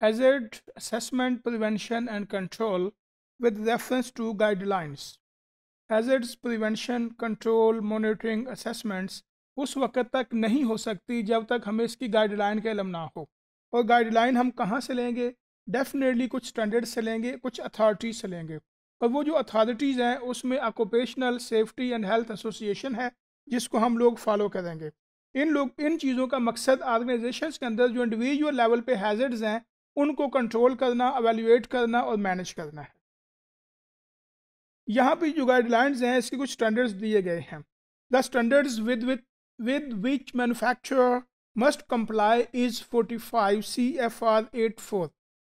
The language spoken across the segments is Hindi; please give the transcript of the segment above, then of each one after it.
hazard assessment prevention and control with reference to guidelines hazards prevention control monitoring assessments उस वक़्त तक नहीं हो सकती जब तक हमें इसकी गाइडलाइन का इलम ना हो और गाइडलाइन हम कहाँ से लेंगे डेफिनेटली कुछ स्टैंडर्ड से लेंगे कुछ अथॉरिटी से लेंगे और वो जो अथॉरिटीज़ हैं उसमें occupational safety and health association है जिसको हम लोग फॉलो करेंगे इन लोग इन चीज़ों का मकसद ऑर्गेनाइजेशन के अंदर जो इंडिविजुअल लेवल पे हैजर्ड्स हैं उनको कंट्रोल करना अवेल्यूएट करना और मैनेज करना है यहाँ पे जो गाइडलाइंस हैं इसके कुछ स्टैंडर्ड्स दिए गए हैं the standards with with with which manufacture must comply is 45 C F R eight four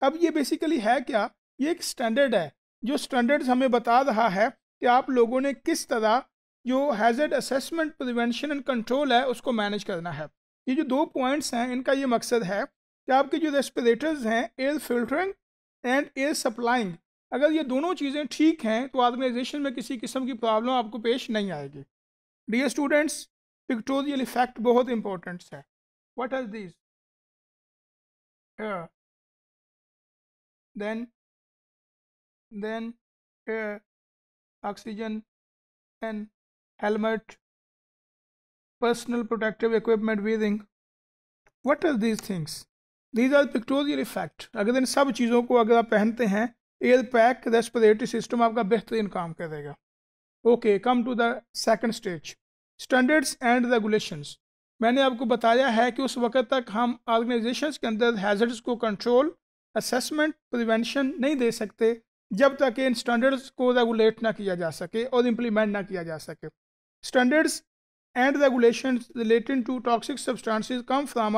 अब ये बेसिकली है क्या ये एक स्टैंडर्ड है जो स्टैंडर्ड्स हमें बता रहा है कि आप लोगों ने किस तरह जो hazard assessment prevention and control है उसको मैनेज करना है ये जो दो पॉइंट्स हैं इनका ये मकसद है कि आपके जो रेस्पिरेटर्स हैं air filtering and air supplying अगर ये दोनों चीज़ें ठीक हैं तो ऑर्गेनाइजेशन में किसी किस्म की प्रॉब्लम आपको पेश नहीं आएगी डियर स्टूडेंट्स पिक्टोरियल इफेक्ट बहुत इंपॉर्टेंट है what are this then then oxygen and helmet personal protective equipment welding what are these things these are pictorial effect अगर इन सब चीज़ों को अगर आप पहनते हैं एयर पैक रेस्परेटरी सिस्टम आपका बेहतरीन काम करेगा okay come to the second stage standards and regulations मैंने आपको बताया है कि उस वक्त तक हम ऑर्गेनाइजेशंस के अंदर हैजर्ड्स को कंट्रोल असेसमेंट प्रिवेंशन नहीं दे सकते जब तक इन स्टैंडर्ड्स को रेगुलेट ना किया जा सके और इम्प्लीमेंट ना किया जा सके standards and regulation related to toxic substances come from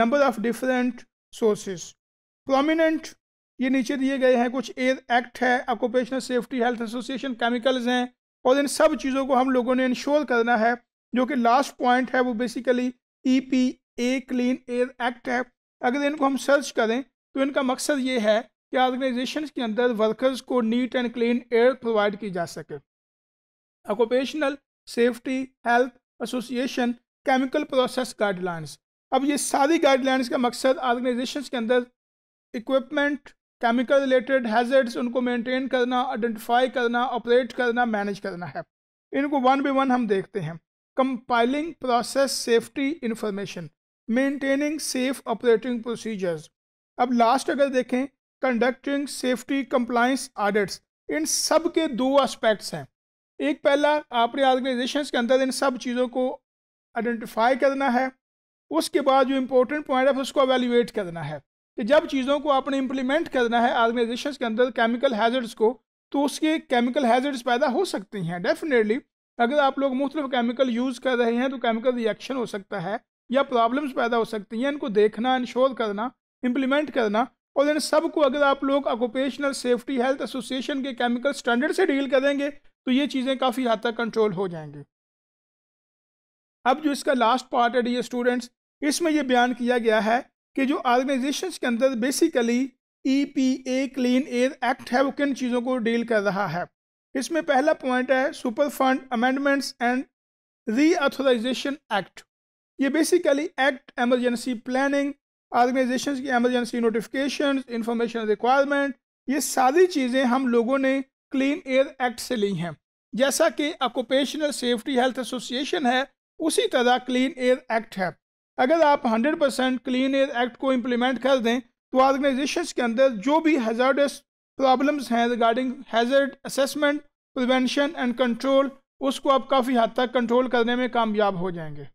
number of different sources prominent ये नीचे दिए गए हैं कुछ एयर एक्ट है occupational safety health association chemicals हैं और इन सब चीज़ों को हम लोगों ने इंश्योर करना है जो कि लास्ट पॉइंट है वो basically E P A clean air act है अगर इनको हम सर्च करें तो इनका मकसद ये है कि ऑर्गेनाइजेशन के अंदर वर्कर्स को neat and clean air provide की जा सके occupational safety health association chemical process guidelines अब ये सारी गाइडलाइंस का मकसद ऑर्गेनाइजेशन के अंदर इक्विपमेंट केमिकल रिलेटेड हैजर्ड्स उनको मेंटेन करना आइडेंटिफाई करना ऑपरेट करना मैनेज करना है इनको वन बाई वन हम देखते हैं compiling process safety information maintaining safe operating procedures अब लास्ट अगर देखें कंडक्टिंग सेफ्टी कंप्लाइंस ऑडिट्स इन सब के दो एस्पेक्ट्स हैं एक पहला आपने ऑर्गेनाइजेशंस के अंदर इन सब चीज़ों को आइडेंटिफाई करना है उसके बाद जो इंपॉर्टेंट पॉइंट है उसको अवेल्यूएट करना है कि जब चीज़ों को आपने इम्प्लीमेंट करना है ऑर्गेनाइजेशन के अंदर केमिकल हैजर्ड्स को तो उसके केमिकल हैजर्ड्स पैदा हो सकती हैं डेफिनेटली अगर आप लोग मुख्तलिफ केमिकल यूज़ कर रहे हैं तो केमिकल रिएक्शन हो सकता है या प्रॉब्लम्स पैदा हो सकती हैं इनको देखना इंश्योर करना इम्प्लीमेंट करना और इन सब को अगर आप लोग ऑक्यूपेशनल सेफ्टी हेल्थ एसोसिएशन के केमिकल स्टैंडर्ड से डील करेंगे तो ये चीज़ें काफ़ी हद तक कंट्रोल हो जाएंगी अब जो इसका लास्ट पार्ट है डी स्टूडेंट्स इसमें यह बयान किया गया है कि जो ऑर्गेनाइजेशन के अंदर basically E P A clean air act है वो किन चीज़ों को डील कर रहा है इसमें पहला पॉइंट है super fund amendments and reauthorization act ये basically act emergency planning organisation की एमरजेंसी नोटिफिकेशन इंफॉर्मेशन रिक्वायरमेंट ये सारी चीज़ें हम लोगों ने क्लीन एयर एक्ट से ली हैं जैसा कि ऑक्यूपेशनल सेफ्टी हेल्थ एसोसिएशन है उसी तरह क्लीन एयर एक्ट है अगर आप 100 परसेंट क्लीन एयर एक्ट को इम्प्लीमेंट कर दें तो ऑर्गेनाइजेशन के अंदर जो भी हैजार्डस प्रॉब्लम्स हैं regarding hazard assessment prevention and control उसको आप काफ़ी हद तक कंट्रोल करने में कामयाब हो जाएंगे